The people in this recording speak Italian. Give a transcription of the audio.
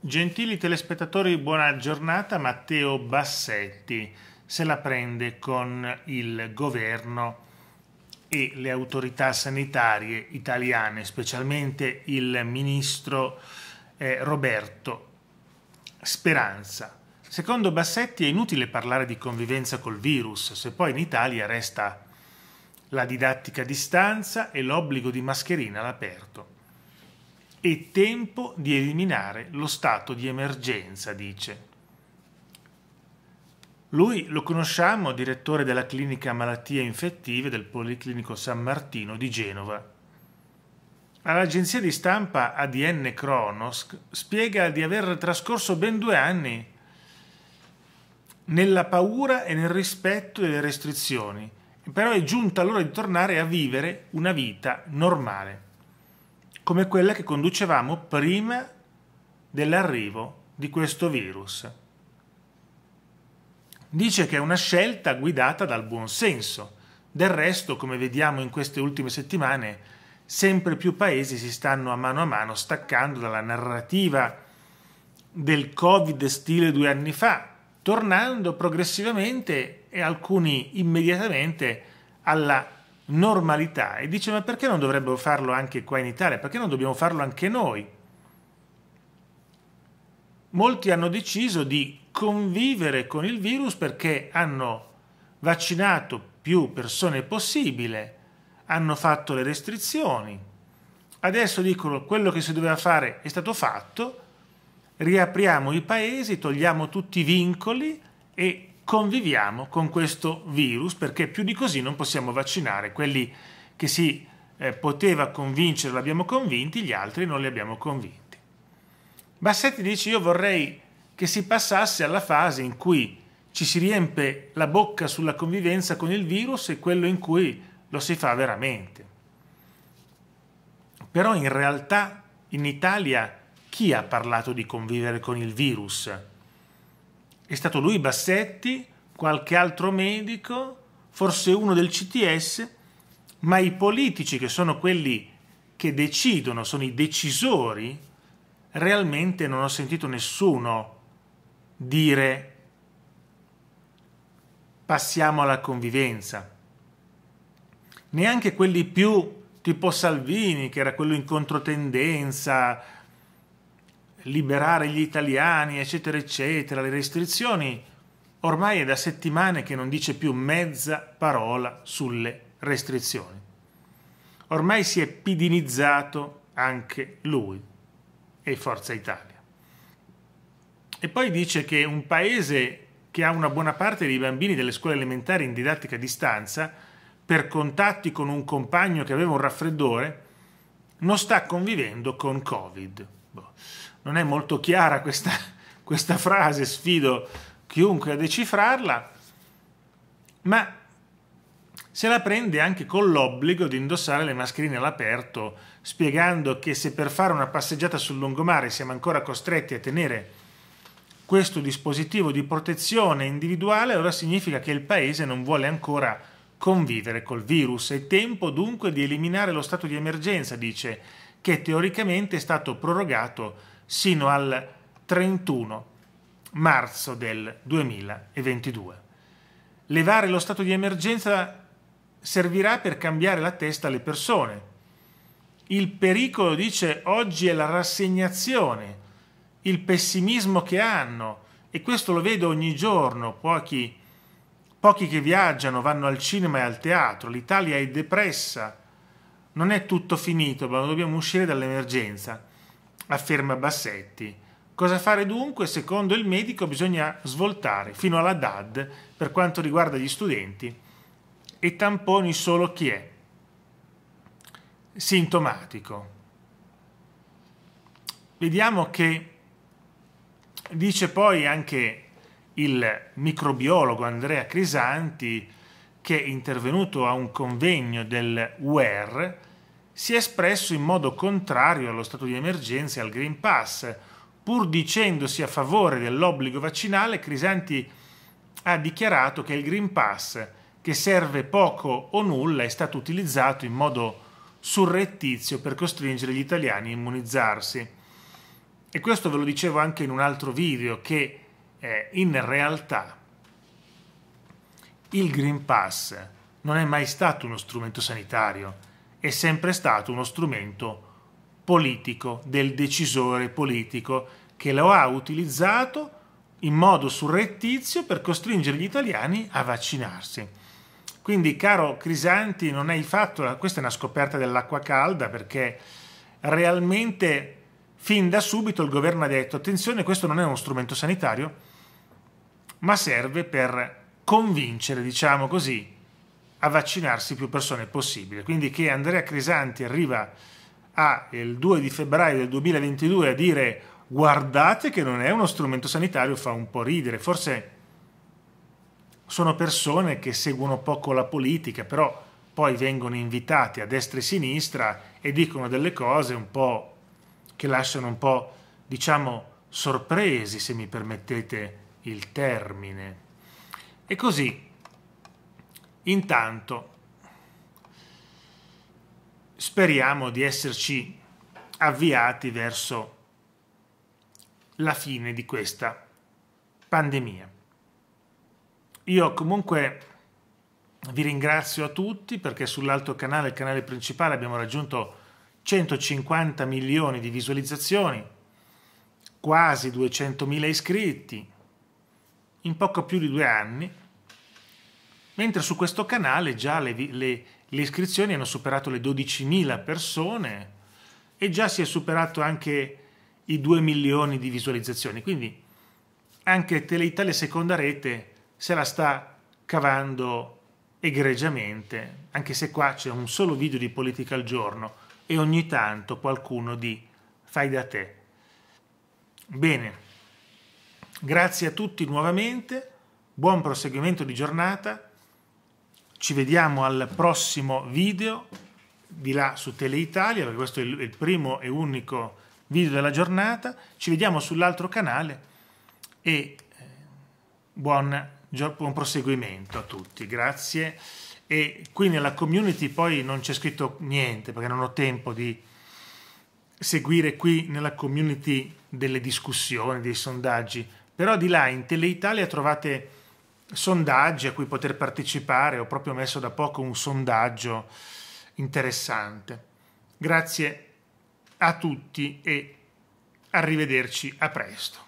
Gentili telespettatori, buona giornata. Matteo Bassetti se la prende con il governo e le autorità sanitarie italiane, specialmente il ministro eh, Roberto Speranza. Secondo Bassetti è inutile parlare di convivenza col virus se poi in Italia resta la didattica a distanza e l'obbligo di mascherina all'aperto. È tempo di eliminare lo stato di emergenza, dice. Lui lo conosciamo, direttore della clinica malattie infettive del Policlinico San Martino di Genova. All'agenzia di stampa ADN Kronos spiega di aver trascorso ben due anni nella paura e nel rispetto delle restrizioni, però è giunta l'ora di tornare a vivere una vita normale come quella che conducevamo prima dell'arrivo di questo virus. Dice che è una scelta guidata dal buon senso. Del resto, come vediamo in queste ultime settimane, sempre più paesi si stanno a mano a mano staccando dalla narrativa del Covid stile due anni fa, tornando progressivamente e alcuni immediatamente alla normalità e dice ma perché non dovrebbero farlo anche qua in Italia? Perché non dobbiamo farlo anche noi? Molti hanno deciso di convivere con il virus perché hanno vaccinato più persone possibile, hanno fatto le restrizioni. Adesso dicono quello che si doveva fare è stato fatto, riapriamo i paesi, togliamo tutti i vincoli e conviviamo con questo virus perché più di così non possiamo vaccinare quelli che si eh, poteva convincere, l'abbiamo abbiamo convinti, gli altri non li abbiamo convinti. Bassetti dice io vorrei che si passasse alla fase in cui ci si riempie la bocca sulla convivenza con il virus e quello in cui lo si fa veramente. Però in realtà in Italia chi ha parlato di convivere con il virus? È stato lui Bassetti, qualche altro medico, forse uno del CTS, ma i politici che sono quelli che decidono, sono i decisori, realmente non ho sentito nessuno dire passiamo alla convivenza. Neanche quelli più tipo Salvini, che era quello in controtendenza, liberare gli italiani, eccetera, eccetera, le restrizioni, ormai è da settimane che non dice più mezza parola sulle restrizioni. Ormai si è pidinizzato anche lui e Forza Italia. E poi dice che un paese che ha una buona parte dei bambini delle scuole elementari in didattica a distanza, per contatti con un compagno che aveva un raffreddore, non sta convivendo con Covid. Boh. Non è molto chiara questa, questa frase, sfido chiunque a decifrarla, ma se la prende anche con l'obbligo di indossare le mascherine all'aperto, spiegando che se per fare una passeggiata sul lungomare siamo ancora costretti a tenere questo dispositivo di protezione individuale, allora significa che il paese non vuole ancora convivere col virus. È tempo dunque di eliminare lo stato di emergenza, dice che teoricamente è stato prorogato sino al 31 marzo del 2022. Levare lo stato di emergenza servirà per cambiare la testa alle persone. Il pericolo, dice, oggi è la rassegnazione, il pessimismo che hanno, e questo lo vedo ogni giorno, pochi, pochi che viaggiano vanno al cinema e al teatro, l'Italia è depressa, non è tutto finito, ma dobbiamo uscire dall'emergenza, afferma Bassetti. Cosa fare dunque? Secondo il medico bisogna svoltare fino alla DAD per quanto riguarda gli studenti e tamponi solo chi è sintomatico. Vediamo che dice poi anche il microbiologo Andrea Crisanti che è intervenuto a un convegno del UER si è espresso in modo contrario allo stato di emergenza e al Green Pass. Pur dicendosi a favore dell'obbligo vaccinale, Crisanti ha dichiarato che il Green Pass, che serve poco o nulla, è stato utilizzato in modo surrettizio per costringere gli italiani a immunizzarsi. E questo ve lo dicevo anche in un altro video, che eh, in realtà il Green Pass non è mai stato uno strumento sanitario, è sempre stato uno strumento politico, del decisore politico, che lo ha utilizzato in modo surrettizio per costringere gli italiani a vaccinarsi. Quindi, caro Crisanti, non hai fatto, questa è una scoperta dell'acqua calda perché realmente fin da subito il governo ha detto attenzione, questo non è uno strumento sanitario, ma serve per convincere, diciamo così, a vaccinarsi più persone possibile. Quindi che Andrea Crisanti arriva a, il 2 di febbraio del 2022 a dire guardate che non è uno strumento sanitario fa un po' ridere, forse sono persone che seguono poco la politica, però poi vengono invitati a destra e sinistra e dicono delle cose un po' che lasciano un po', diciamo, sorpresi, se mi permettete il termine. E così Intanto speriamo di esserci avviati verso la fine di questa pandemia. Io comunque vi ringrazio a tutti perché sull'altro canale, il canale principale, abbiamo raggiunto 150 milioni di visualizzazioni, quasi 200 mila iscritti in poco più di due anni mentre su questo canale già le, le, le iscrizioni hanno superato le 12.000 persone e già si è superato anche i 2 milioni di visualizzazioni, quindi anche Teleitalia Seconda Rete se la sta cavando egregiamente, anche se qua c'è un solo video di politica al giorno e ogni tanto qualcuno di fai da te. Bene, grazie a tutti nuovamente, buon proseguimento di giornata ci vediamo al prossimo video di là su Teleitalia, perché questo è il primo e unico video della giornata. Ci vediamo sull'altro canale e eh, buon, buon proseguimento a tutti. Grazie. E qui nella community poi non c'è scritto niente perché non ho tempo di seguire qui nella community delle discussioni, dei sondaggi, però di là in Teleitalia trovate sondaggi a cui poter partecipare. Ho proprio messo da poco un sondaggio interessante. Grazie a tutti e arrivederci a presto.